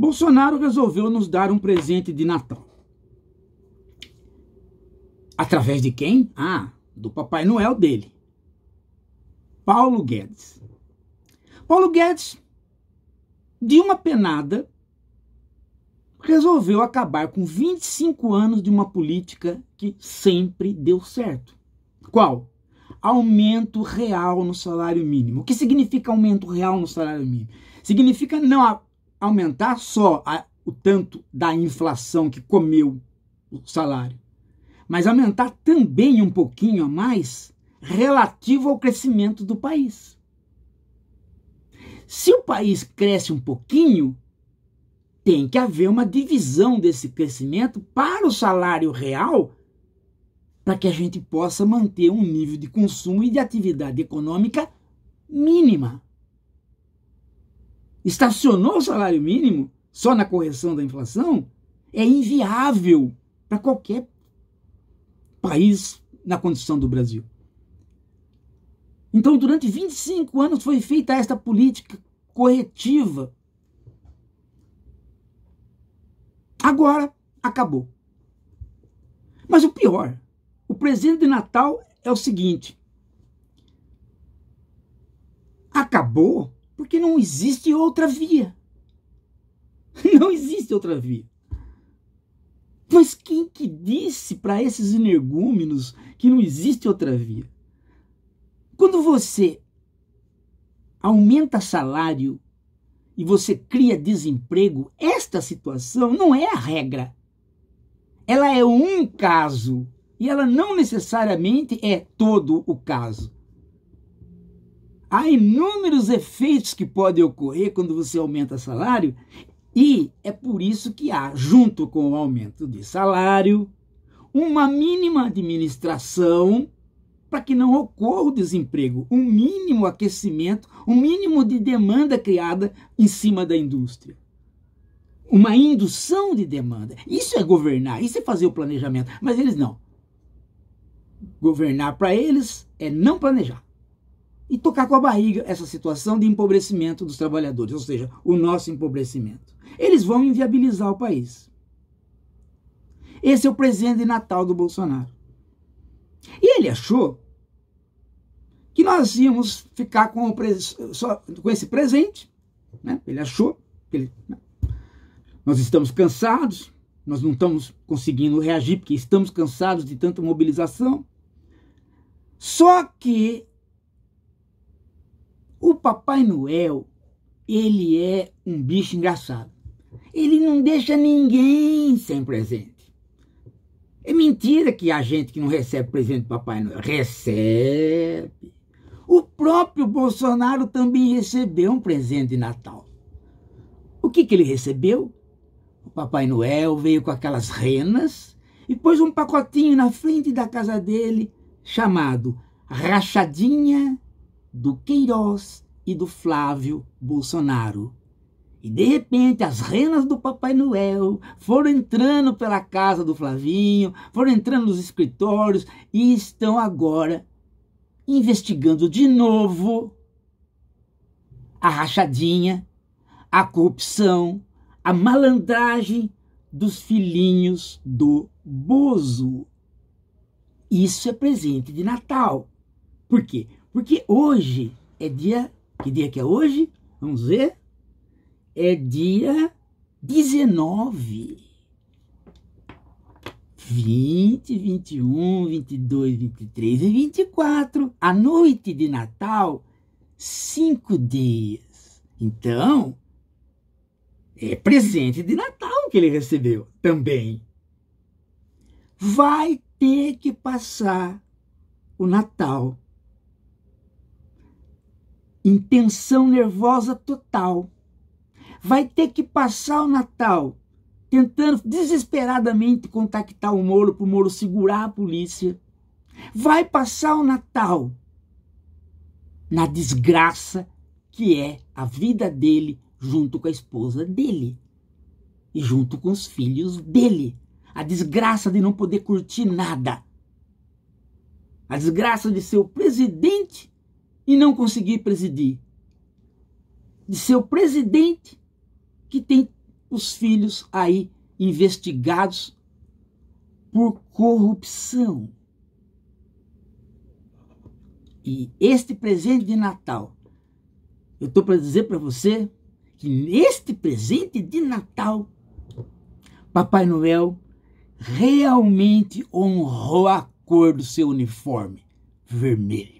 Bolsonaro resolveu nos dar um presente de Natal. Através de quem? Ah, do Papai Noel dele. Paulo Guedes. Paulo Guedes, de uma penada, resolveu acabar com 25 anos de uma política que sempre deu certo. Qual? Aumento real no salário mínimo. O que significa aumento real no salário mínimo? Significa não aumentar só a, o tanto da inflação que comeu o salário, mas aumentar também um pouquinho a mais relativo ao crescimento do país. Se o país cresce um pouquinho, tem que haver uma divisão desse crescimento para o salário real, para que a gente possa manter um nível de consumo e de atividade econômica mínima estacionou o salário mínimo só na correção da inflação, é inviável para qualquer país na condição do Brasil. Então, durante 25 anos foi feita esta política corretiva. Agora acabou. Mas o pior, o presente de Natal é o seguinte: acabou porque não existe outra via. Não existe outra via. Mas quem que disse para esses energúmenos que não existe outra via? Quando você aumenta salário e você cria desemprego, esta situação não é a regra. Ela é um caso e ela não necessariamente é todo o caso. Há inúmeros efeitos que podem ocorrer quando você aumenta salário, e é por isso que há, junto com o aumento de salário, uma mínima administração para que não ocorra o desemprego, um mínimo aquecimento, um mínimo de demanda criada em cima da indústria. Uma indução de demanda. Isso é governar, isso é fazer o planejamento. Mas eles não. Governar para eles é não planejar e tocar com a barriga essa situação de empobrecimento dos trabalhadores, ou seja, o nosso empobrecimento. Eles vão inviabilizar o país. Esse é o presente de Natal do Bolsonaro. E ele achou que nós íamos ficar com, com esse presente. Né? Ele achou que ele... Né? nós estamos cansados, nós não estamos conseguindo reagir porque estamos cansados de tanta mobilização. Só que o Papai Noel, ele é um bicho engraçado. Ele não deixa ninguém sem presente. É mentira que a gente que não recebe presente do Papai Noel recebe. O próprio Bolsonaro também recebeu um presente de Natal. O que, que ele recebeu? O Papai Noel veio com aquelas renas e pôs um pacotinho na frente da casa dele chamado Rachadinha do Queiroz e do Flávio Bolsonaro. E de repente as renas do Papai Noel foram entrando pela casa do Flavinho, foram entrando nos escritórios e estão agora investigando de novo a rachadinha, a corrupção, a malandragem dos filhinhos do Bozo. Isso é presente de Natal. Por quê? Porque hoje é dia. Que dia que é hoje? Vamos ver. É dia 19. 20, 21, 22, 23 e 24. A noite de Natal, cinco dias. Então, é presente de Natal que ele recebeu também. Vai ter que passar o Natal intenção nervosa total. Vai ter que passar o Natal tentando desesperadamente contactar o Moro para o Moro segurar a polícia. Vai passar o Natal na desgraça que é a vida dele junto com a esposa dele e junto com os filhos dele. A desgraça de não poder curtir nada. A desgraça de ser o presidente e não conseguir presidir. De seu presidente, que tem os filhos aí investigados por corrupção. E este presente de Natal, eu estou para dizer para você que neste presente de Natal, Papai Noel realmente honrou a cor do seu uniforme vermelho.